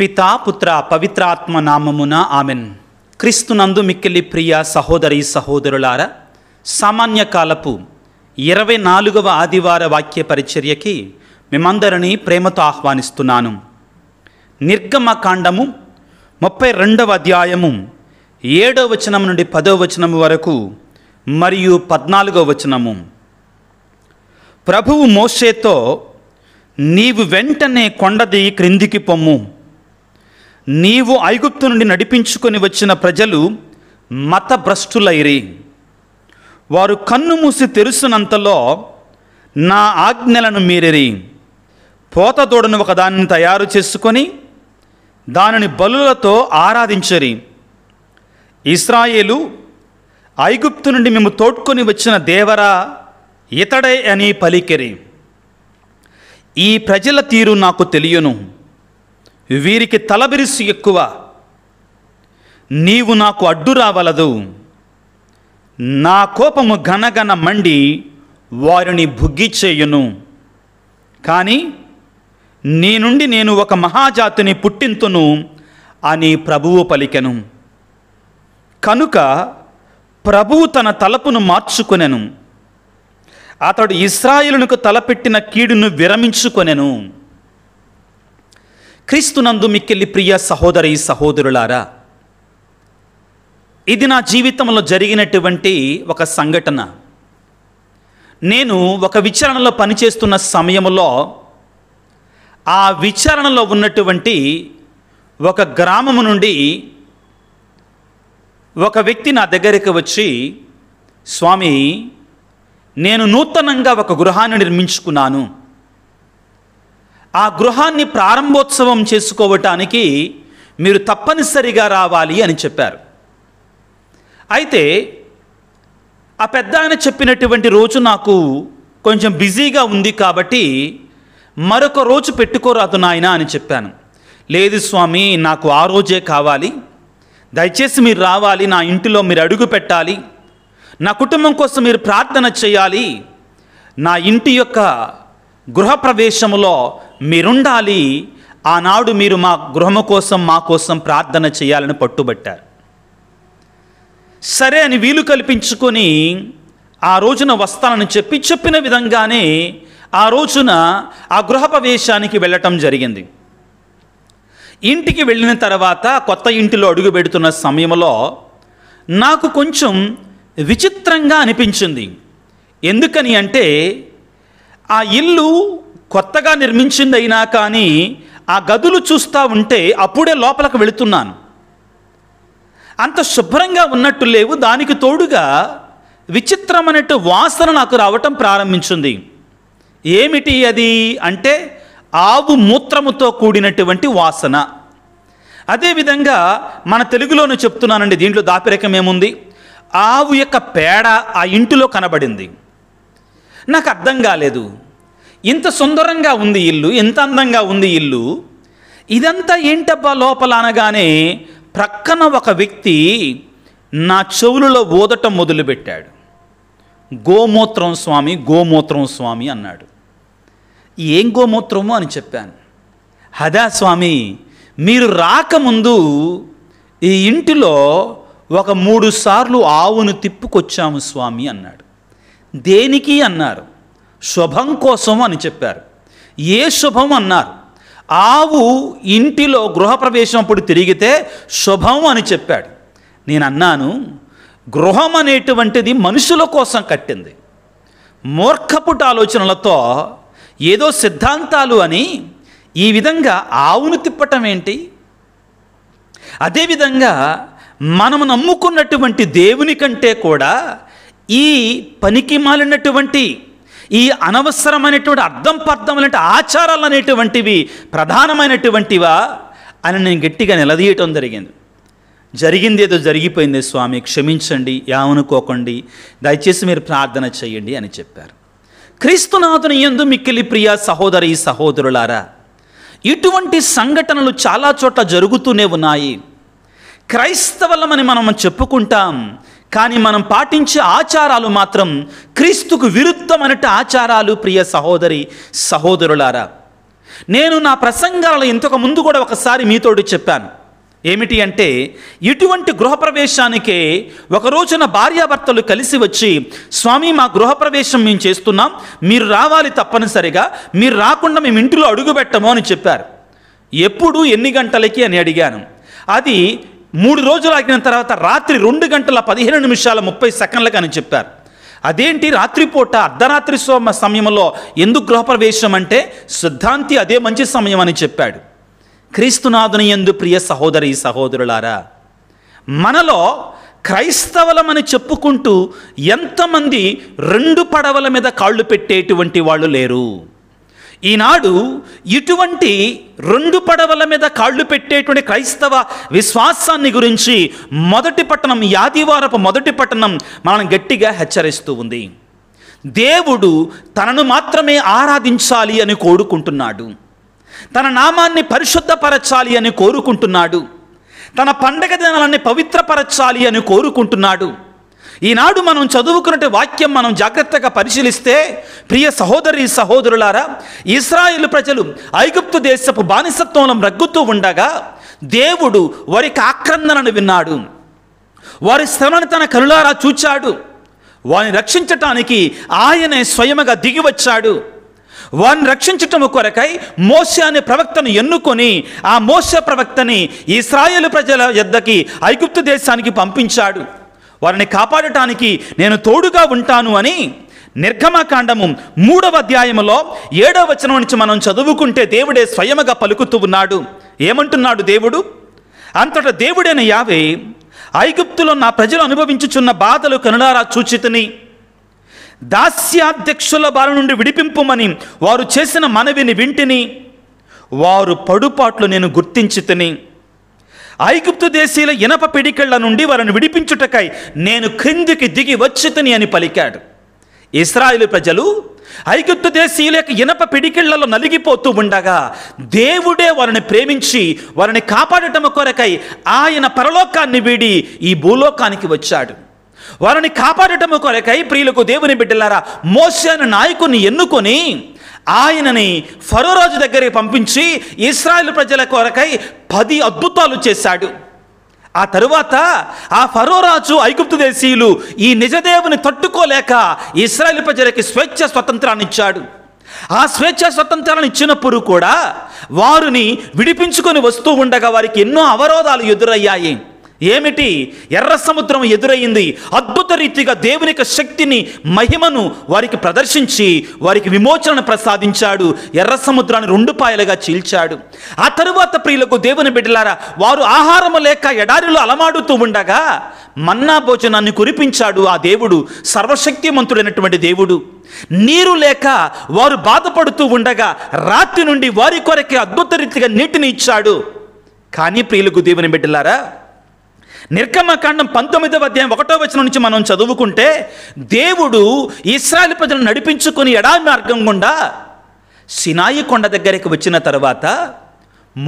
పితా పుత్ర పవిత్రాత్మ నామమున ఆమెన్ క్రీస్తునందు మిక్కిలి ప్రియ సహోదరి సహోదరులారా సామాన్య కాలపు ఇరవై నాలుగవ ఆదివార వాక్య పరిచర్యకి మేమందరినీ ప్రేమతో ఆహ్వానిస్తున్నాను నిర్గమ కాండము ముప్పై రెండవ అధ్యాయము ఏడవ వచనం నుండి పదవ వచనము వరకు మరియు పద్నాలుగవ వచనము ప్రభువు మోషేతో నీవు వెంటనే కొండది క్రిందికి పొమ్ము నీవు ఐగుప్తు నుండి నడిపించుకొని వచ్చిన ప్రజలు మతభ్రష్టులైరి వారు కన్ను మూసి తెరుసునంతలో నా ఆజ్ఞలను మీరిరి పోతదూడను ఒకదాన్ని తయారు చేసుకొని దానిని బలులతో ఆరాధించరి ఇస్రాయేలు ఐగుప్తు నుండి మేము తోడ్కొని వచ్చిన దేవరా ఇతడే అని పలికెరి ఈ ప్రజల తీరు నాకు తెలియను వీరికి తలబిరుసు ఎక్కువ నీవు నాకు అడ్డు రావలదు నా కోపము ఘనఘన మండి వారిని భుగ్గి చేయును కానీ నీ నుండి నేను ఒక మహాజాతిని పుట్టింతును అని ప్రభువు పలికెను కనుక ప్రభువు తన తలపును మార్చుకొనెను అతడు ఇస్రాయిలునకు తలపెట్టిన కీడును విరమించుకొనెను నందు మిక్కిల్లి ప్రియ సహోదరి సహోదరులారా ఇది నా జీవితంలో జరిగినటువంటి ఒక సంఘటన నేను ఒక విచారణలో పనిచేస్తున్న సమయంలో ఆ విచారణలో ఉన్నటువంటి ఒక గ్రామము నుండి ఒక వ్యక్తి నా దగ్గరికి వచ్చి స్వామి నేను నూతనంగా ఒక గృహాన్ని నిర్మించుకున్నాను ఆ గృహాన్ని ప్రారంభోత్సవం చేసుకోవటానికి మీరు తప్పనిసరిగా రావాలి అని చెప్పారు అయితే ఆ పెద్ద ఆయన చెప్పినటువంటి రోజు నాకు కొంచెం బిజీగా ఉంది కాబట్టి మరొక రోజు పెట్టుకోరాదు నాయన అని చెప్పాను లేదు స్వామి నాకు ఆ రోజే కావాలి దయచేసి మీరు రావాలి నా ఇంటిలో మీరు అడుగు పెట్టాలి నా కుటుంబం కోసం మీరు ప్రార్థన చేయాలి నా ఇంటి యొక్క గృహప్రవేశములో మీరుండాలి ఆనాడు మీరు మా గృహము కోసం మా కోసం ప్రార్థన చేయాలని పట్టుబట్టారు సరే అని వీలు కల్పించుకొని ఆ రోజున వస్తానని చెప్పి చెప్పిన విధంగానే ఆ రోజున ఆ గృహప్రవేశానికి వెళ్ళటం జరిగింది ఇంటికి వెళ్ళిన తర్వాత కొత్త ఇంటిలో అడుగు పెడుతున్న సమయంలో నాకు కొంచెం విచిత్రంగా అనిపించింది ఎందుకని అంటే ఆ ఇల్లు కొత్తగా నిర్మించిందైనా కానీ ఆ గదులు చూస్తూ ఉంటే అప్పుడే లోపలికి వెళుతున్నాను అంత శుభ్రంగా ఉన్నట్టు లేవు దానికి తోడుగా విచిత్రమైనట్టు వాసన నాకు రావటం ప్రారంభించింది ఏమిటి అది అంటే ఆవు మూత్రముతో కూడినటువంటి వాసన అదేవిధంగా మన తెలుగులోనే చెప్తున్నానండి దీంట్లో దాపిరకం ఏముంది ఆవు యొక్క పేడ ఆ ఇంటిలో కనబడింది నాకు అర్థం కాలేదు ఇంత సుందరంగా ఉంది ఇల్లు ఇంత అందంగా ఉంది ఇల్లు ఇదంతా ఏంటబ్బా లోపల అనగానే ప్రక్కన ఒక వ్యక్తి నా చెవులలో ఓదటం మొదలుపెట్టాడు గోమూత్రం స్వామి గోమూత్రం స్వామి అన్నాడు ఏం గోమూత్రము అని చెప్పాను హదా స్వామి మీరు రాకముందు ఈ ఇంటిలో ఒక మూడు సార్లు ఆవును తిప్పుకొచ్చాము స్వామి అన్నాడు దేనికి అన్నారు శుభం కోసం అని చెప్పారు ఏ శుభం అన్నారు ఆవు ఇంటిలో గృహప్రవేశం అప్పుడు తిరిగితే శుభం అని చెప్పాడు నేను అన్నాను గృహం అనేటువంటిది మనుషుల కోసం కట్టింది మూర్ఖపుట ఆలోచనలతో ఏదో సిద్ధాంతాలు అని ఈ విధంగా ఆవును తిప్పటం ఏంటి అదేవిధంగా మనం నమ్ముకున్నటువంటి దేవుని కంటే కూడా ఈ పనికి మాలినటువంటి ఈ అనవసరమైనటువంటి అర్థం పర్థములంటే ఆచారాలు అనేటువంటివి ప్రధానమైనటువంటివా అని నేను గట్టిగా నిలదీయటం జరిగింది జరిగింది ఏదో జరిగిపోయింది స్వామి క్షమించండి ఏమనుకోకండి దయచేసి మీరు ప్రార్థన చేయండి అని చెప్పారు క్రీస్తునాథుని ఎందు మిక్కిలి ప్రియ సహోదరి సహోదరులారా ఇటువంటి సంఘటనలు చాలా చోట్ల జరుగుతూనే ఉన్నాయి క్రైస్తవులమని మనం చెప్పుకుంటాం కానీ మనం పాటించే ఆచారాలు మాత్రం క్రీస్తుకు విరుద్ధమనట ఆచారాలు ప్రియ సహోదరి సహోదరులారా నేను నా ప్రసంగాలలో ఇంతకు ముందు కూడా ఒకసారి మీతోడు చెప్పాను ఏమిటి అంటే ఇటువంటి గృహప్రవేశానికే ఒకరోజున భార్యాభర్తలు కలిసి వచ్చి స్వామి మా గృహప్రవేశం మేము చేస్తున్నాం మీరు రావాలి తప్పనిసరిగా మీరు రాకుండా మేము ఇంటిలో అడుగుపెట్టము అని చెప్పారు ఎప్పుడు ఎన్ని గంటలకి అని అడిగాను అది మూడు రోజులు ఆగిన తర్వాత రాత్రి రెండు గంటల పదిహేను నిమిషాల ముప్పై సెకండ్లకు అని చెప్పారు అదేంటి రాత్రిపూట అర్ధరాత్రి సమయంలో ఎందుకు గృహప్రవేశం అంటే సిద్ధాంతి అదే మంచి సమయం అని చెప్పాడు క్రీస్తునాథుని ఎందు ప్రియ సహోదరి సహోదరులారా మనలో క్రైస్తవలమని చెప్పుకుంటూ ఎంతమంది రెండు పడవల మీద కాళ్ళు పెట్టేటువంటి వాళ్ళు లేరు ఈనాడు ఇటువంటి రెండు పడవల మీద కాళ్ళు పెట్టేటువంటి క్రైస్తవ విశ్వాసాన్ని గురించి మొదటి పట్టణం యాదివారపు మొదటి పట్టణం మనల్ని గట్టిగా హెచ్చరిస్తూ ఉంది దేవుడు తనను మాత్రమే ఆరాధించాలి అని కోరుకుంటున్నాడు తన నామాన్ని పరిశుద్ధపరచాలి అని కోరుకుంటున్నాడు తన పండగ దినాలని పవిత్రపరచాలి అని కోరుకుంటున్నాడు ఈనాడు మనం చదువుకున్నట్టు వాక్యం మనం జాగ్రత్తగా పరిశీలిస్తే ప్రియ సహోదరి సహోదరులారా ఇస్రాయేల్ ప్రజలు ఐగుప్తు దేశపు బానిసత్వంలో రగ్గుతూ ఉండగా దేవుడు వారికి ఆక్రందనను విన్నాడు వారి శ్రమను తన కనులారా చూచాడు వారిని రక్షించటానికి ఆయనే స్వయముగా దిగివచ్చాడు వారిని రక్షించటం కొరకై మోస అనే ప్రవక్తను ఎన్నుకొని ఆ మోస ప్రవక్తని ఇస్రాయేల్ ప్రజల యొద్దకి ఐగుప్తు దేశానికి పంపించాడు వారిని కాపాడటానికి నేను తోడుగా ఉంటాను అని నిర్గమకాండము మూడవ అధ్యాయములో ఏడవ వచనం నుంచి మనం చదువుకుంటే దేవుడే స్వయముగా పలుకుతూ ఉన్నాడు ఏమంటున్నాడు దేవుడు అంతట దేవుడైన యావే ఐగుప్తులో నా ప్రజలు అనుభవించుచున్న బాధలు కనులారా చూచితని దాస్యాధ్యక్షుల బాల నుండి విడిపింపుమని వారు చేసిన మనవిని వింటిని వారు పడుపాట్లు నేను గుర్తించితిని తిని ఐగుప్తు దేశీయుల ఇనప పిడికళ్ల నుండి వారిని విడిపించుటకై నేను క్రిందికి దిగి వచ్చితని అని పలికాడు ఇస్రాయిలు ప్రజలు ఐగుప్తు దేశీయుల యొక్క ఇనప పిడికిళ్లలో నలిగిపోతూ ఉండగా దేవుడే వారిని ప్రేమించి వారిని కాపాడటం కొరకై ఆయన పరలోకాన్ని వీడి ఈ భూలోకానికి వచ్చాడు వారిని కాపాడటం కొరకై ప్రియులకు దేవుని బిడ్డలారా మోసను నాయకుని ఎన్నుకొని ఆయనని ఫరోరాజు దగ్గరికి పంపించి ఇస్రాయల్ ప్రజల కొరకై పది అద్భుతాలు చేశాడు ఆ తరువాత ఆ ఫరోరాజు ఐగుప్తు దేశీయులు ఈ నిజదేవుని తట్టుకోలేక ఇస్రాయల్ ప్రజలకి స్వేచ్ఛ స్వతంత్రాన్ని ఇచ్చాడు ఆ స్వేచ్ఛ స్వతంత్రాలను ఇచ్చినప్పుడు కూడా వారిని విడిపించుకొని వస్తూ ఉండగా వారికి ఎన్నో అవరోధాలు ఎదురయ్యాయి ఏమిటి ఎర్ర సముద్రం ఎదురయ్యింది అద్భుత రీతిగా దేవుని యొక్క శక్తిని మహిమను వారికి ప్రదర్శించి వారికి విమోచనను ప్రసాదించాడు ఎర్ర సముద్రాన్ని రెండు పాయలుగా చీల్చాడు ఆ తరువాత ప్రియులకు దేవుని బిడ్డలారా వారు ఆహారము లేక ఎడారిలో అలమాడుతూ ఉండగా మన్నా భోజనాన్ని కురిపించాడు ఆ దేవుడు సర్వశక్తిమంతుడైనటువంటి దేవుడు నీరు లేక వారు బాధపడుతూ ఉండగా రాత్రి నుండి వారి కొరకే అద్భుత రీతిగా నీటిని ఇచ్చాడు కానీ ప్రియులకు దేవుని బిడ్డలారా నిర్గమకాండం పంతొమ్మిదవ అధ్యాయం ఒకటో వచనం నుంచి మనం చదువుకుంటే దేవుడు ఇస్రాయల్ ప్రజలను నడిపించుకుని ఎడా మార్గం గుండా సినాయి కొండ దగ్గరికి వచ్చిన తర్వాత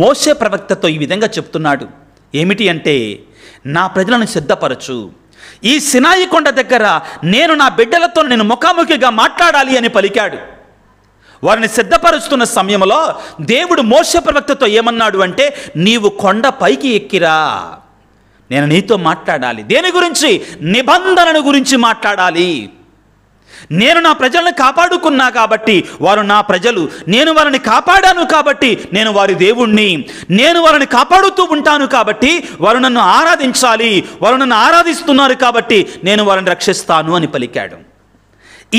మోసే ప్రవక్తతో ఈ విధంగా చెప్తున్నాడు ఏమిటి అంటే నా ప్రజలను సిద్ధపరచు ఈ సినాయి కొండ దగ్గర నేను నా బిడ్డలతో నేను ముఖాముఖిగా మాట్లాడాలి అని పలికాడు వారిని సిద్ధపరుస్తున్న సమయంలో దేవుడు మోస ప్రవక్తతో ఏమన్నాడు అంటే నీవు కొండ పైకి ఎక్కిరా నేను నీతో మాట్లాడాలి దేని గురించి నిబంధనను గురించి మాట్లాడాలి నేను నా ప్రజలను కాపాడుకున్నా కాబట్టి వారు నా ప్రజలు నేను వారిని కాపాడాను కాబట్టి నేను వారి దేవుణ్ణి నేను వారిని కాపాడుతూ ఉంటాను కాబట్టి వారు నన్ను ఆరాధించాలి వారు నన్ను ఆరాధిస్తున్నారు కాబట్టి నేను వారిని రక్షిస్తాను అని పలికాడు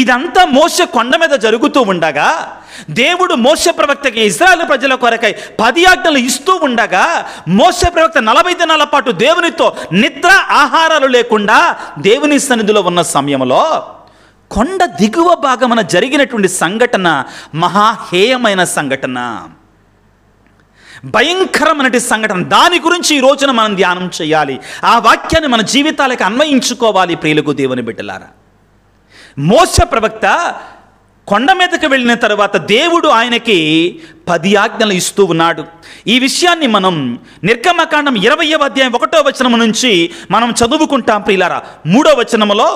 ఇదంతా మోస కొండ మీద జరుగుతూ ఉండగా దేవుడు మోస ప్రవక్తకి ఇజ్రాయల్ ప్రజల కొరకై పది ఆజ్ఞలు ఇస్తూ ఉండగా మోస ప్రవక్త నలభై దినాల పాటు దేవునితో నిద్ర ఆహారాలు లేకుండా దేవుని సన్నిధిలో ఉన్న సమయంలో కొండ దిగువ భాగమున జరిగినటువంటి సంఘటన మహాహేయమైన సంఘటన భయంకరమైనటి సంఘటన దాని గురించి ఈ రోజున మనం ధ్యానం చేయాలి ఆ వాక్యాన్ని మన జీవితాలకు అన్వయించుకోవాలి ప్రియులకు దేవుని బిడ్డలారా మోస ప్రవక్త కొండ మీదకు వెళ్ళిన తర్వాత దేవుడు ఆయనకి పది ఆజ్ఞలు ఇస్తూ ఉన్నాడు ఈ విషయాన్ని మనం నిర్గమకాండం ఇరవయవ అధ్యాయం ఒకటో వచనం నుంచి మనం చదువుకుంటాం ప్రియులారా మూడో వచనంలో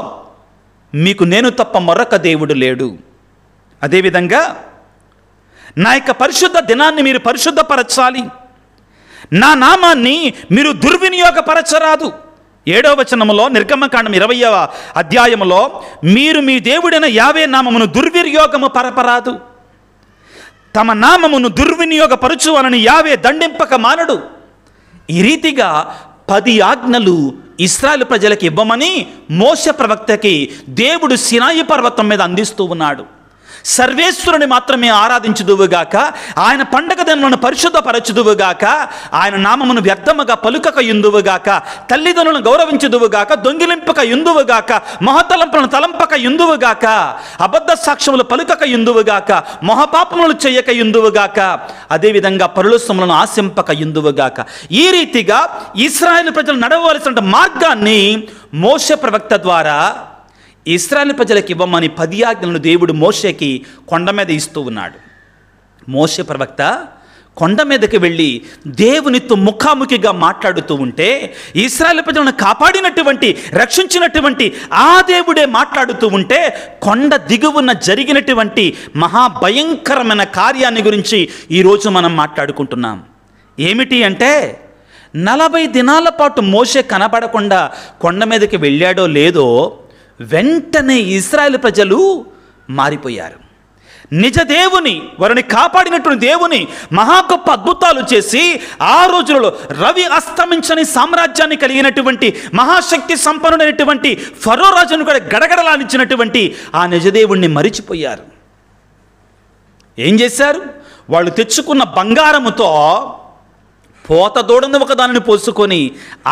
మీకు నేను తప్ప మరొక దేవుడు లేడు అదేవిధంగా నా యొక్క పరిశుద్ధ దినాన్ని మీరు పరిశుద్ధపరచాలి నా నామాన్ని మీరు దుర్వినియోగపరచరాదు ఏడో వచనములో నిర్గమకాండం ఇరవయవ అధ్యాయములో మీరు మీ దేవుడైన యావే నామమును దుర్వినియోగము పరపరాదు తమ నామమును దుర్వినియోగపరచు అనని యావే దండింపక మానడు ఈ రీతిగా పది ఆజ్ఞలు ఇస్రాయల్ ప్రజలకు ఇవ్వమని మోస ప్రవక్తకి దేవుడు సినాయి పర్వతం మీద అందిస్తూ ఉన్నాడు సర్వేశ్వరుని మాత్రమే ఆరాధించుదువుగాక ఆయన పండగ దినములను పరిశుద్ధపరచుదువుగాక ఆయన నామమును వ్యర్థముగా పలుకక యుందువుగాక తల్లిదండ్రులను గౌరవించుదువుగాక దొంగిలింపక యుందువుగాక మొహతలంపులను తలంపక యుందువుగాక అబద్ధ సాక్ష్యములు పలుకక యుందువుగాక మొహపాపములు చేయక యుందువుగాక అదేవిధంగా పరులసములను ఆశింపక ఇందువుగాక ఈ రీతిగా ఇస్రాయేల్ ప్రజలు నడవలసిన మార్గాన్ని మోస ప్రవక్త ద్వారా ఇస్రాయల్ ప్రజలకు ఇవ్వమని పది ఆజ్ఞలను దేవుడు మోషేకి కొండ మీద ఇస్తూ ఉన్నాడు మోసే ప్రవక్త కొండ మీదకి వెళ్ళి దేవునితో ముఖాముఖిగా మాట్లాడుతూ ఉంటే ఇస్రాయల్ ప్రజలను కాపాడినటువంటి రక్షించినటువంటి ఆ దేవుడే మాట్లాడుతూ ఉంటే కొండ దిగువన జరిగినటువంటి మహాభయంకరమైన కార్యాన్ని గురించి ఈరోజు మనం మాట్లాడుకుంటున్నాం ఏమిటి అంటే నలభై దినాల పాటు మోసే కనబడకుండా కొండ మీదకి వెళ్ళాడో లేదో వెంటనే ఇస్రాయల్ ప్రజలు మారిపోయారు నిజ దేవుని వారిని కాపాడినటువంటి దేవుని మహా గొప్ప అద్భుతాలు చేసి ఆ రోజులలో రవి అస్తమించని సామ్రాజ్యాన్ని కలిగినటువంటి మహాశక్తి సంపన్నుడైనటువంటి ఫరో రాజును కూడా గడగడలాడించినటువంటి ఆ నిజదేవుణ్ణి మరిచిపోయారు ఏం చేశారు వాళ్ళు తెచ్చుకున్న బంగారముతో పోత దూడను ఒక దానిని పోసుకొని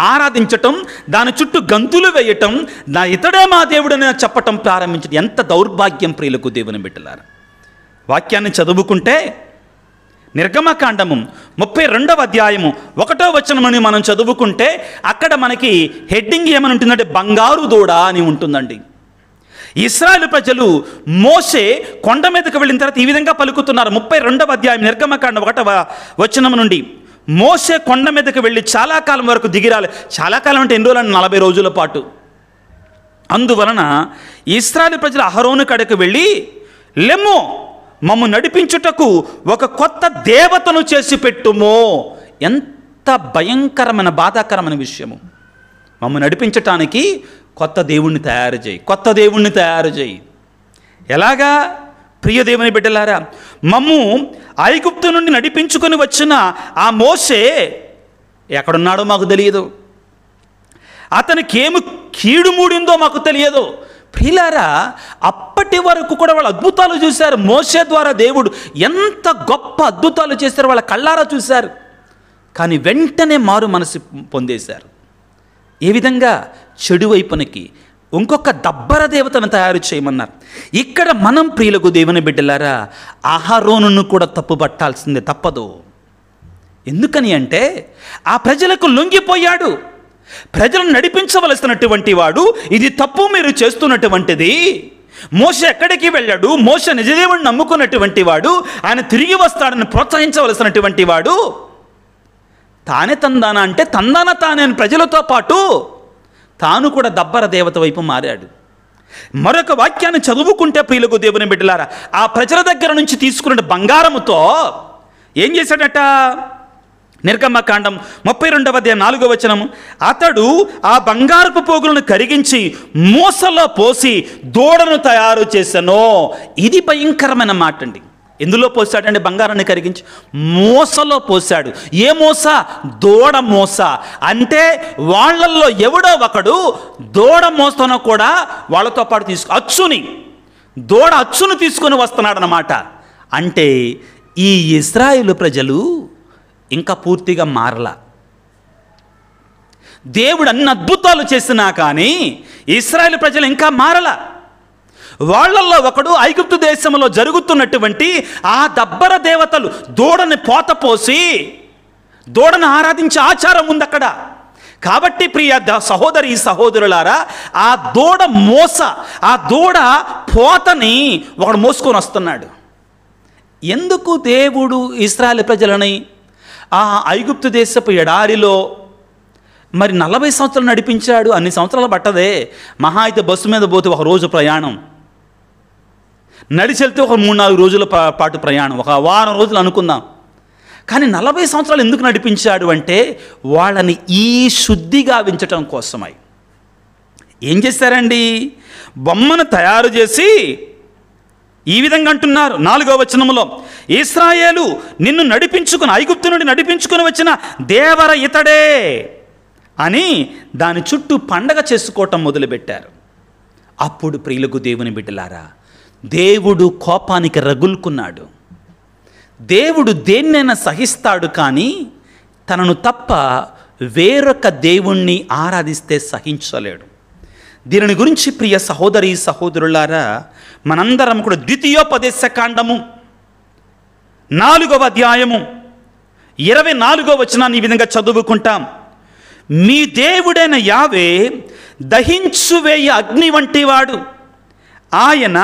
ఆరాధించటం దాని చుట్టూ గంతులు వేయటం నా ఇతడే మా దేవుడని చెప్పటం ప్రారంభించడం ఎంత దౌర్భాగ్యం ప్రియులకు దేవుని బిడ్డలారు వాక్యాన్ని చదువుకుంటే నిర్గమకాండము ముప్పై రెండవ అధ్యాయము ఒకటో వచనమని మనం చదువుకుంటే అక్కడ మనకి హెడ్డింగ్ ఏమని ఉంటుందంటే బంగారు దూడ అని ఉంటుందండి ఇస్రాయల్ ప్రజలు మోసే కొండ మీదకు వెళ్ళిన తర్వాత ఈ విధంగా పలుకుతున్నారు ముప్పై రెండవ అధ్యాయం నిర్గమకాండ ఒకటవ వచనం నుండి మోసే కొండ మీదకి వెళ్ళి చాలా కాలం వరకు దిగిరాలి చాలా కాలం అంటే ఎన్ని రోజులు నలభై రోజుల పాటు అందువలన ఇస్రాయల్ ప్రజలు అహరోను కడకు వెళ్ళి లెమ్ము మమ్ము నడిపించుటకు ఒక కొత్త దేవతను చేసి పెట్టుమో ఎంత భయంకరమైన బాధాకరమైన విషయము మమ్ము నడిపించటానికి కొత్త దేవుణ్ణి తయారు చేయి కొత్త దేవుణ్ణి తయారు చేయి ఎలాగా ప్రియదేవుని బిడ్డలారా మమ్ము ఐగుప్తు నుండి నడిపించుకొని వచ్చిన ఆ మోసే ఎక్కడున్నాడో మాకు తెలియదు అతనికేమి కీడు మూడిందో మాకు తెలియదు ప్రియులారా అప్పటి వరకు కూడా వాళ్ళు అద్భుతాలు చూశారు మోసే ద్వారా దేవుడు ఎంత గొప్ప అద్భుతాలు చేశారు వాళ్ళ కళ్ళారా చూశారు కానీ వెంటనే మారు మనసు పొందేశారు ఏ విధంగా చెడు వైపునకి ఇంకొక దబ్బర దేవతను తయారు చేయమన్నారు ఇక్కడ మనం ప్రియులకు దేవుని బిడ్డలారా ఆహారోను కూడా తప్పు పట్టాల్సిందే తప్పదు ఎందుకని అంటే ఆ ప్రజలకు లొంగిపోయాడు ప్రజలను నడిపించవలసినటువంటి వాడు ఇది తప్పు మీరు చేస్తున్నటువంటిది మోస ఎక్కడికి వెళ్ళాడు మోస నిజదేవుని నమ్ముకున్నటువంటి వాడు ఆయన తిరిగి వస్తాడని ప్రోత్సహించవలసినటువంటి వాడు తానే తందాన అంటే తందాన తానే ప్రజలతో పాటు తాను కూడా దబ్బర దేవత వైపు మారాడు మరొక వాక్యాన్ని చదువుకుంటే ప్రియులకు దేవుని బిడ్డలారా ఆ ప్రజల దగ్గర నుంచి తీసుకున్న బంగారముతో ఏం చేశాడట నిర్గమ్మకాండం ముప్పై రెండవ అధ్యాయం నాలుగవ వచనము అతడు ఆ బంగారపు పోగులను కరిగించి మూసలో పోసి దూడను తయారు చేశాను ఇది భయంకరమైన మాట అండి ఎందులో పోసాడంటే బంగారాన్ని కరిగించి మోసలో పోసాడు ఏ మోస దూడ మోస అంటే వాళ్ళల్లో ఎవడో ఒకడు దూడ మోసను కూడా వాళ్ళతో పాటు తీసుకు అచ్చుని దూడ అచ్చును తీసుకొని వస్తున్నాడనమాట అంటే ఈ ఇస్రాయిల్ ప్రజలు ఇంకా పూర్తిగా మారల దేవుడు అన్ని అద్భుతాలు చేసినా కానీ ఇస్రాయేల్ ప్రజలు ఇంకా మారలా వాళ్ళల్లో ఒకడు ఐగుప్తు దేశంలో జరుగుతున్నటువంటి ఆ దబ్బర దేవతలు దూడని పోత పోసి దూడను ఆరాధించే ఆచారం ఉంది అక్కడ కాబట్టి ప్రియ సహోదరి సహోదరులారా ఆ దూడ మోస ఆ దూడ పోతని ఒకడు మోసుకొని వస్తున్నాడు ఎందుకు దేవుడు ఇస్రాయల్ ప్రజలని ఆ ఐగుప్తు దేశపు ఎడారిలో మరి నలభై సంవత్సరాలు నడిపించాడు అన్ని సంవత్సరాలు పట్టదే మహా అయితే బస్సు మీద పోతే ఒక రోజు ప్రయాణం నడిచి వెళ్తే ఒక మూడు నాలుగు రోజుల పాటు ప్రయాణం ఒక వారం రోజులు అనుకుందాం కానీ నలభై సంవత్సరాలు ఎందుకు నడిపించాడు అంటే వాళ్ళని ఈ శుద్ధి గావించటం కోసమై ఏం చేశారండి బొమ్మను తయారు చేసి ఈ విధంగా అంటున్నారు నాలుగో వచనంలో ఇస్రాయేలు నిన్ను నడిపించుకుని ఐగుప్తు నుండి నడిపించుకుని వచ్చిన దేవర ఇతడే అని దాని చుట్టూ పండగ చేసుకోవటం మొదలుపెట్టారు అప్పుడు ప్రియులకు దేవుని బిడ్డలారా దేవుడు కోపానికి రగులుకున్నాడు దేవుడు దేన్నైనా సహిస్తాడు కానీ తనను తప్ప వేరొక దేవుణ్ణి ఆరాధిస్తే సహించలేడు దీనిని గురించి ప్రియ సహోదరి సహోదరులారా మనందరం కూడా ద్వితీయోపదేశ కాండము నాలుగవ అధ్యాయము ఇరవై నాలుగో వచనాన్ని ఈ విధంగా చదువుకుంటాం మీ దేవుడైన యావే దహించువేయ అగ్ని వంటివాడు ఆయన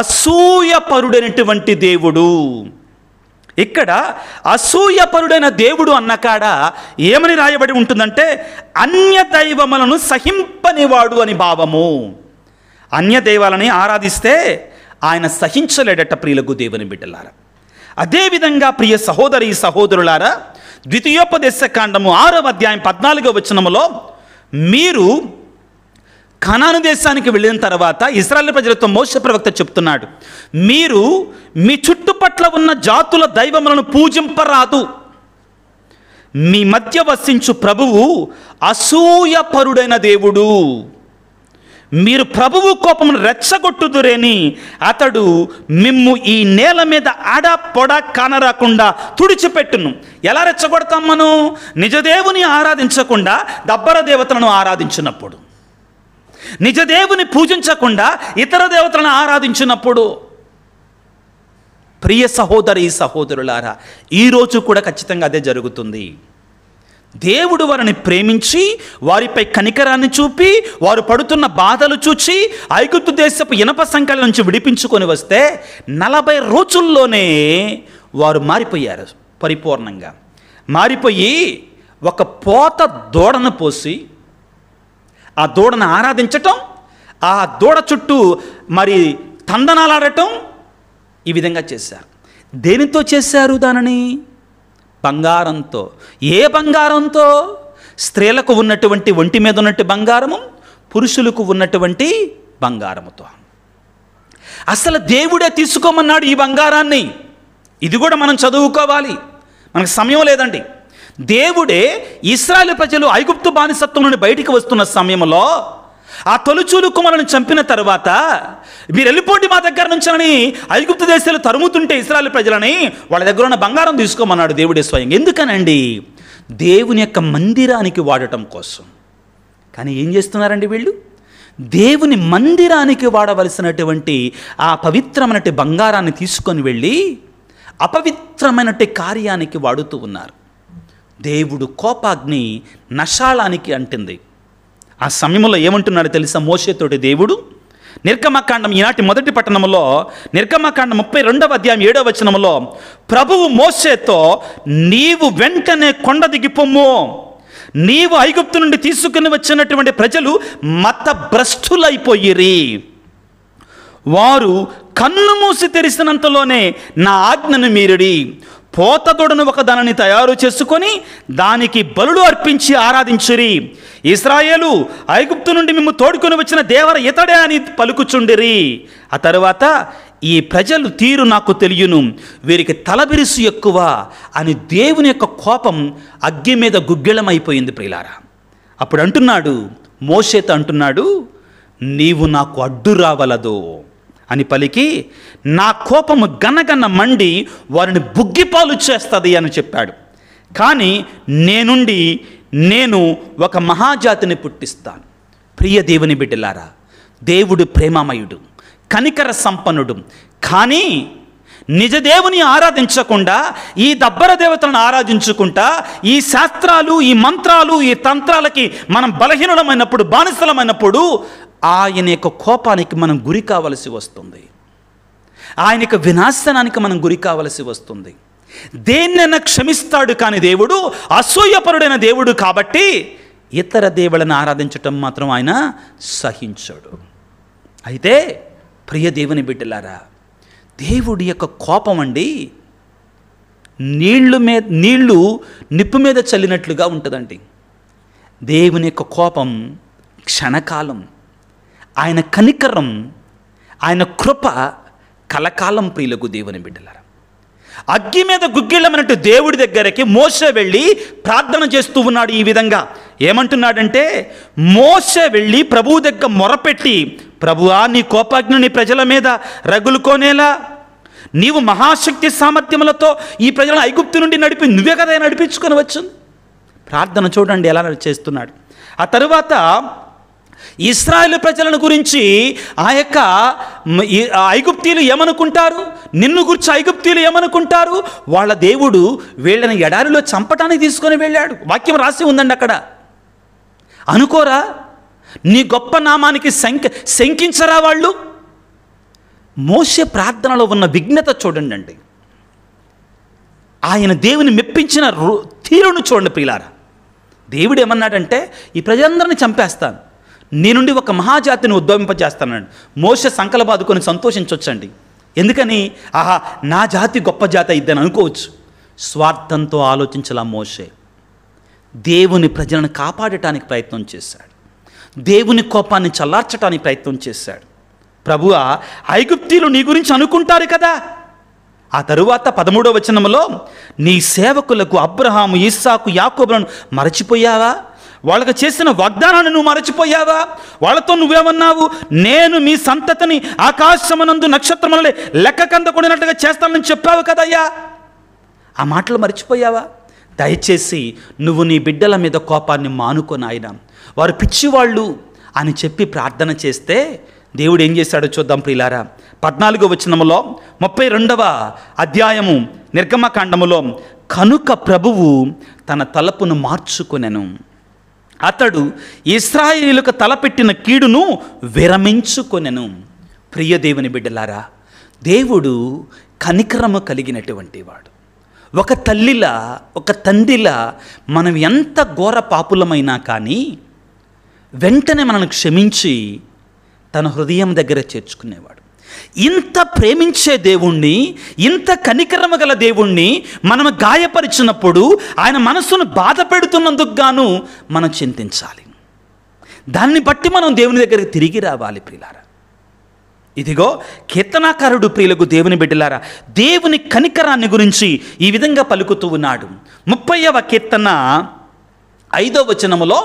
అసూయపరుడైనటువంటి దేవుడు ఇక్కడ అసూయపరుడైన దేవుడు అన్నకాడ ఏమని రాయబడి ఉంటుందంటే అన్య దైవములను సహింపనివాడు అని భావము అన్య దైవాలని ఆరాధిస్తే ఆయన సహించలేడట ప్రియులకు దేవుని బిడ్డలారా అదేవిధంగా ప్రియ సహోదరి సహోదరులారా ద్వితీయోపదేశ కాండము ఆరవ అధ్యాయం పద్నాలుగో వచనములో మీరు కనాను దేశానికి వెళ్ళిన తర్వాత ఇస్రాయల్ ప్రజలతో మోస ప్రవక్త చెప్తున్నాడు మీరు మీ చుట్టుపట్ల ఉన్న జాతుల దైవములను పూజింపరాదు మీ మధ్య వసించు ప్రభువు అసూయపరుడైన దేవుడు మీరు ప్రభువు కోపమును రెచ్చగొట్టుదురేని అతడు మిమ్ము ఈ నేల మీద ఆడ పొడ కానరాకుండా తుడిచిపెట్టును ఎలా రెచ్చగొడతాం మనం నిజదేవుని ఆరాధించకుండా దబ్బర దేవతలను ఆరాధించినప్పుడు నిజదేవుని పూజించకుండా ఇతర దేవతలను ఆరాధించినప్పుడు ప్రియ సహోదరి సహోదరులారా ఈరోజు కూడా ఖచ్చితంగా అదే జరుగుతుంది దేవుడు వారిని ప్రేమించి వారిపై కనికరాన్ని చూపి వారు పడుతున్న బాధలు చూచి ఐగుప్తు దేశపు ఇనప సంఖ్యల నుంచి విడిపించుకొని వస్తే నలభై రోజుల్లోనే వారు మారిపోయారు పరిపూర్ణంగా మారిపోయి ఒక పోత దూడను పోసి ఆ దూడను ఆరాధించటం ఆ దూడ చుట్టూ మరి తందనాలాడటం ఈ విధంగా చేశారు దేనితో చేశారు దానిని బంగారంతో ఏ బంగారంతో స్త్రీలకు ఉన్నటువంటి ఒంటి మీద ఉన్నట్టు బంగారము పురుషులకు ఉన్నటువంటి బంగారముతో అసలు దేవుడే తీసుకోమన్నాడు ఈ బంగారాన్ని ఇది కూడా మనం చదువుకోవాలి మనకు సమయం లేదండి దేవుడే ఇస్రాయల్ ప్రజలు ఐగుప్తు బానిసత్వం నుండి బయటికి వస్తున్న సమయంలో ఆ తొలుచూలు కుమారులను చంపిన తర్వాత మీరు వెళ్ళిపోండి మా దగ్గర నుంచని ఐగుప్తు దేశాలు తరుముతుంటే ఇస్రాయల్ ప్రజలని వాళ్ళ దగ్గర ఉన్న బంగారం తీసుకోమన్నాడు దేవుడే స్వయం ఎందుకనండి దేవుని యొక్క మందిరానికి వాడటం కోసం కానీ ఏం చేస్తున్నారండి వీళ్ళు దేవుని మందిరానికి వాడవలసినటువంటి ఆ పవిత్రమైనటి బంగారాన్ని తీసుకొని వెళ్ళి అపవిత్రమైనటి కార్యానికి వాడుతూ ఉన్నారు దేవుడు కోపాగ్ని నషాళానికి అంటింది ఆ సమయంలో ఏమంటున్నాడు తెలుసా మోసేతోటి దేవుడు నిర్గమకాండం ఈనాటి మొదటి పట్టణంలో నిర్గమకాండం ముప్పై రెండవ అధ్యాయం ఏడవ వచనంలో ప్రభువు మోసేతో నీవు వెంటనే కొండ దిగిపోమ్ము నీవు ఐగుప్తు నుండి తీసుకుని వచ్చినటువంటి ప్రజలు మత భ్రష్టులైపోయిరి వారు కన్ను మూసి తెరిసినంతలోనే నా ఆజ్ఞను మీరుడి పోతదొడను ఒక దానిని తయారు చేసుకొని దానికి బలులు అర్పించి ఆరాధించిరి ఇస్రాయేలు ఐగుప్తు నుండి మిమ్మల్ని తోడుకొని వచ్చిన దేవర ఇతడే అని పలుకుచుండిరి ఆ తరువాత ఈ ప్రజలు తీరు నాకు తెలియను వీరికి తలబిరుసు ఎక్కువ అని దేవుని యొక్క కోపం అగ్గి మీద గుగ్గిళమైపోయింది ప్రియులారా అప్పుడు అంటున్నాడు మోషేత అంటున్నాడు నీవు నాకు అడ్డు రావలదు అని పలికి నా కోపము గనగన మండి వారిని బుగ్గిపాలు చేస్తుంది అని చెప్పాడు కానీ నేనుండి నేను ఒక మహాజాతిని పుట్టిస్తాను ప్రియ దేవుని బిడ్డలారా దేవుడు ప్రేమమయుడు కనికర సంపన్నుడు కానీ నిజ దేవుని ఆరాధించకుండా ఈ దబ్బర దేవతలను ఆరాధించుకుంటా ఈ శాస్త్రాలు ఈ మంత్రాలు ఈ తంత్రాలకి మనం బలహీనమైనప్పుడు బానిసలమైనప్పుడు ఆయన యొక్క కోపానికి మనం గురి కావలసి వస్తుంది ఆయన యొక్క వినాశనానికి మనం గురి కావలసి వస్తుంది దేన్నైనా క్షమిస్తాడు కాని దేవుడు అసూయపరుడైన దేవుడు కాబట్టి ఇతర దేవులను ఆరాధించటం మాత్రం ఆయన సహించాడు అయితే ప్రియ దేవుని బిడ్డలారా దేవుడి యొక్క కోపం అండి నీళ్లు మీద నీళ్లు నిప్పు మీద చల్లినట్లుగా ఉంటుందండి దేవుని యొక్క కోపం క్షణకాలం ఆయన కనికరం ఆయన కృప కలకాలం ప్రియులకు దేవుని బిడ్డలారు అగ్గి మీద గుగ్గిళ్ళమన్నట్టు దేవుడి దగ్గరికి మోస వెళ్ళి ప్రార్థన చేస్తూ ఉన్నాడు ఈ విధంగా ఏమంటున్నాడంటే మోస వెళ్ళి ప్రభువు దగ్గర మొరపెట్టి ప్రభువా నీ కోపాగ్ని ప్రజల మీద రగులుకోనేలా నీవు మహాశక్తి సామర్థ్యములతో ఈ ప్రజలను ఐగుప్తు నుండి నడిపి నువ్వే కదా నడిపించుకొని వచ్చు ప్రార్థన చూడండి ఎలా చేస్తున్నాడు ఆ తరువాత ఇస్రాయల్ ప్రజలను గురించి ఆ యొక్క ఐగుప్తీలు ఏమనుకుంటారు నిన్ను గురించి ఐగుప్తీలు ఏమనుకుంటారు వాళ్ళ దేవుడు వీళ్ళని ఎడారిలో చంపటానికి తీసుకొని వెళ్ళాడు వాక్యం రాసి ఉందండి అక్కడ అనుకోరా నీ గొప్ప నామానికి శంక శంకించరా వాళ్ళు మోసే ప్రార్థనలో ఉన్న విఘ్నత చూడండి అండి ఆయన దేవుని మెప్పించిన తీరును చూడండి ప్రియులారా దేవుడు ఏమన్నాడంటే ఈ ప్రజలందరినీ చంపేస్తాను నీ నుండి ఒక మహాజాతిని ఉద్యమింపజేస్తానండి మోస సంకల బాదుకొని సంతోషించవచ్చండి ఎందుకని ఆహా నా జాతి గొప్ప జాతి అయిద్దని అనుకోవచ్చు స్వార్థంతో ఆలోచించలా మోసే దేవుని ప్రజలను కాపాడటానికి ప్రయత్నం చేశాడు దేవుని కోపాన్ని చల్లార్చడానికి ప్రయత్నం చేశాడు ప్రభువా ఐగుప్తీలు నీ గురించి అనుకుంటారు కదా ఆ తరువాత పదమూడవ వచనంలో నీ సేవకులకు అబ్రహాము ఇస్సాకు యాకోబులను మరచిపోయావా వాళ్ళకి చేసిన వాగ్దానాన్ని నువ్వు మరచిపోయావా వాళ్ళతో నువ్వేమన్నావు నేను మీ సంతతిని ఆకాశమనందు నక్షత్రములే లెక్క కొనినట్టుగా చేస్తానని చెప్పావు కదయ్యా ఆ మాటలు మర్చిపోయావా దయచేసి నువ్వు నీ బిడ్డల మీద కోపాన్ని మానుకొని ఆయన వారు పిచ్చివాళ్ళు అని చెప్పి ప్రార్థన చేస్తే దేవుడు ఏం చేశాడో చూద్దాం ప్రియులారా పద్నాలుగో వచనములో ముప్పై రెండవ అధ్యాయము నిర్గమకాండములో కనుక ప్రభువు తన తలపును మార్చుకునెను అతడు ఇస్రాయేలుకు తలపెట్టిన కీడును విరమించుకొనెను ప్రియదేవుని బిడ్డలారా దేవుడు కనికరము కలిగినటువంటి వాడు ఒక తల్లిలా ఒక తండ్రిలా మనం ఎంత ఘోర పాపులమైనా కానీ వెంటనే మనల్ని క్షమించి తన హృదయం దగ్గర చేర్చుకునేవాడు ఇంత ప్రేమించే దేవుణ్ణి ఇంత కనికరమ గల దేవుణ్ణి మనం గాయపరిచినప్పుడు ఆయన మనస్సును బాధ పెడుతున్నందుకు గాను మనం చింతించాలి దాన్ని బట్టి మనం దేవుని దగ్గరికి తిరిగి రావాలి ప్రియులారా ఇదిగో కీర్తనాకారుడు ప్రియులకు దేవుని బిడ్డలారా దేవుని కనికరాన్ని గురించి ఈ విధంగా పలుకుతూ ఉన్నాడు ముప్పైవ కీర్తన ఐదో వచనములో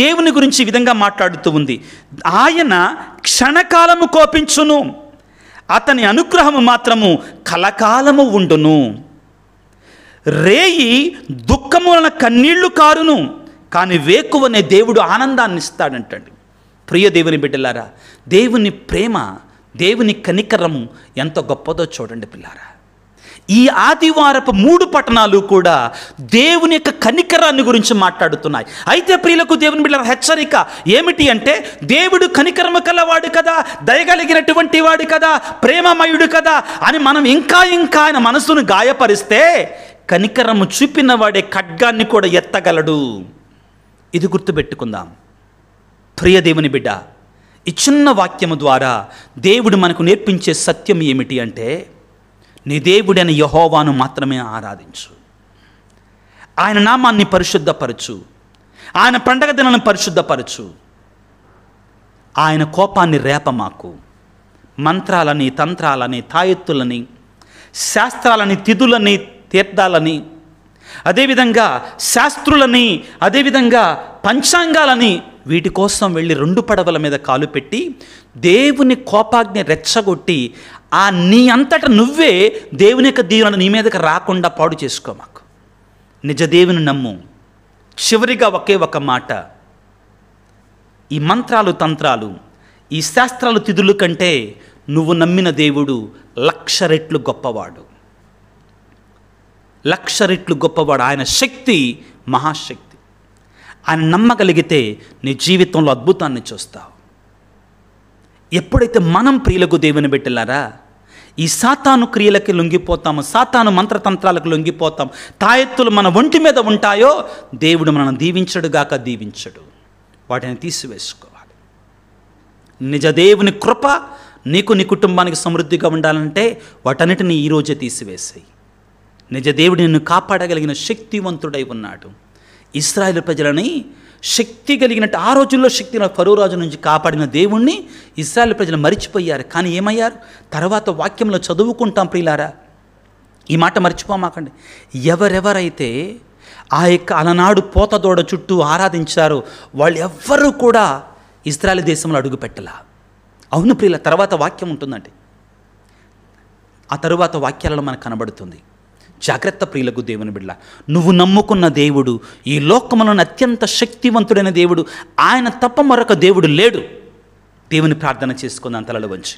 దేవుని గురించి ఈ విధంగా మాట్లాడుతూ ఉంది ఆయన క్షణకాలము కోపించును అతని అనుగ్రహము మాత్రము కలకాలము ఉండును రేయి దుఃఖములన కన్నీళ్లు కారును కానీ వేకువనే దేవుడు ఆనందాన్ని ఇస్తాడంటండి ప్రియ దేవుని బిడ్డలారా దేవుని ప్రేమ దేవుని కనికరము ఎంత గొప్పదో చూడండి పిల్లారా ఈ ఆదివారపు మూడు పట్టణాలు కూడా దేవుని యొక్క కనికరాన్ని గురించి మాట్లాడుతున్నాయి అయితే ప్రియులకు దేవుని బిడ్డల హెచ్చరిక ఏమిటి అంటే దేవుడు కనికరము కలవాడు కదా దయగలిగినటువంటి వాడు కదా ప్రేమమయుడు కదా అని మనం ఇంకా ఇంకా ఆయన మనసును గాయపరిస్తే కనికరము చూపిన వాడే ఖడ్గాన్ని కూడా ఎత్తగలడు ఇది గుర్తుపెట్టుకుందాం ప్రియ దేవుని బిడ్డ ఈ చిన్న వాక్యము ద్వారా దేవుడు మనకు నేర్పించే సత్యం ఏమిటి అంటే నీ దేవుడైన యహోవాను మాత్రమే ఆరాధించు ఆయన నామాన్ని పరిశుద్ధపరచు ఆయన పండగ దినాన్ని పరిశుద్ధపరచు ఆయన కోపాన్ని రేపమాకు మంత్రాలని తంత్రాలని తాయెత్తులని శాస్త్రాలని తిథులని తీర్థాలని అదేవిధంగా శాస్త్రులని అదేవిధంగా పంచాంగాలని వీటి కోసం వెళ్ళి రెండు పడవల మీద కాలు పెట్టి దేవుని కోపాగ్ని రెచ్చగొట్టి ఆ నీ అంతట నువ్వే దేవుని యొక్క దీవెన నీ మీదకి రాకుండా పాడు చేసుకో మాకు నిజ దేవుని నమ్ము చివరిగా ఒకే ఒక మాట ఈ మంత్రాలు తంత్రాలు ఈ శాస్త్రాలు తిథులు కంటే నువ్వు నమ్మిన దేవుడు లక్ష రెట్లు గొప్పవాడు లక్ష రెట్లు గొప్పవాడు ఆయన శక్తి మహాశక్తి ఆయన నమ్మగలిగితే నీ జీవితంలో అద్భుతాన్ని చూస్తావు ఎప్పుడైతే మనం ప్రియులకు దేవుని పెట్టిలారా ఈ సాతాను క్రియలకి లొంగిపోతాము సాతాను మంత్రతంత్రాలకు లొంగిపోతాం తాయెత్తులు మన ఒంటి మీద ఉంటాయో దేవుడు మనల్ని దీవించడుగాక దీవించడు వాటిని తీసివేసుకోవాలి నిజ దేవుని కృప నీకు నీ కుటుంబానికి సమృద్ధిగా ఉండాలంటే వాటన్నిటిని ఈరోజే తీసివేసాయి నిజ దేవుడు నిన్ను కాపాడగలిగిన శక్తివంతుడై ఉన్నాడు ఇస్రాయేల్ ప్రజలని శక్తి కలిగినట్టు ఆ రోజుల్లో శక్తిని పరువురాజు నుంచి కాపాడిన దేవుణ్ణి ఇస్రాయల్ ప్రజలు మరిచిపోయారు కానీ ఏమయ్యారు తర్వాత వాక్యంలో చదువుకుంటాం ప్రియులారా ఈ మాట మర్చిపోమాకండి ఎవరెవరైతే ఆ యొక్క అలనాడు పోతదోడ చుట్టూ ఆరాధించారో వాళ్ళు ఎవ్వరూ కూడా ఇస్రాయల్ దేశంలో అడుగుపెట్టలా అవును ప్రియుల తర్వాత వాక్యం ఉంటుందండి ఆ తరువాత వాక్యాలలో మనకు కనబడుతుంది జాగ్రత్త ప్రియులకు దేవుని బిడ్డ నువ్వు నమ్ముకున్న దేవుడు ఈ లోకములను అత్యంత శక్తివంతుడైన దేవుడు ఆయన తప్ప మరొక దేవుడు లేడు దేవుని ప్రార్థన చేసుకుందాం తలలు వంచి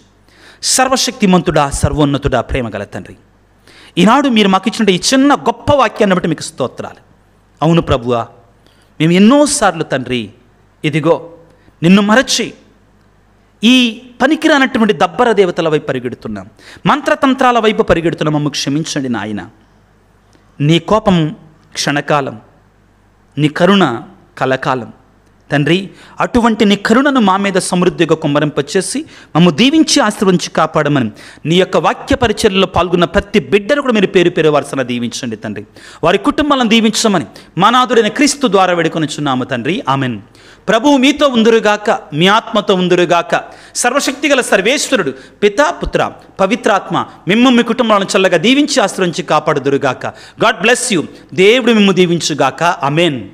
సర్వశక్తిమంతుడా సర్వోన్నతుడా ప్రేమగల తండ్రి ఈనాడు మీరు మాకు ఇచ్చిన ఈ చిన్న గొప్ప వాక్యాన్ని బట్టి మీకు స్తోత్రాలు అవును ప్రభువా మేము ఎన్నోసార్లు తండ్రి ఇదిగో నిన్ను మరచి ఈ పనికిరానటువంటి దబ్బర దేవతల వైపు పరిగెడుతున్నాం మంత్రతంత్రాల వైపు పరిగెడుతున్నాం మమ్మల్ని క్షమించండి నాయన నీ కోపం క్షణకాలం నీ కరుణ కలకాలం తండ్రి అటువంటి నీ కరుణను మా మీద సమృద్ధిగా కుమ్మరింపచేసి మమ్ము దీవించి ఆశ్రవించి కాపాడమని నీ యొక్క వాక్య పరిచర్యలో పాల్గొన్న ప్రతి బిడ్డను కూడా మీరు పేరు పేరు వారసన దీవించండి తండ్రి వారి కుటుంబాలను దీవించమని మానాథుడైన క్రీస్తు ద్వారా వేడుకొనిచున్నాము తండ్రి ఆమెన్ ప్రభువు మీతో ఉందురుగాక మీ ఆత్మతో ఉందురుగాక సర్వశక్తిగల సర్వేశ్వరుడు పితాపుత్ర పుత్ర పవిత్రాత్మ మిమ్మ మీ కుటుంబాలను చల్లగా దీవించి ఆశ్రవించి కాపాడుదురుగాక గాడ్ బ్లెస్ యూ దేవుడు మిమ్ము దీవించుగాక అమెన్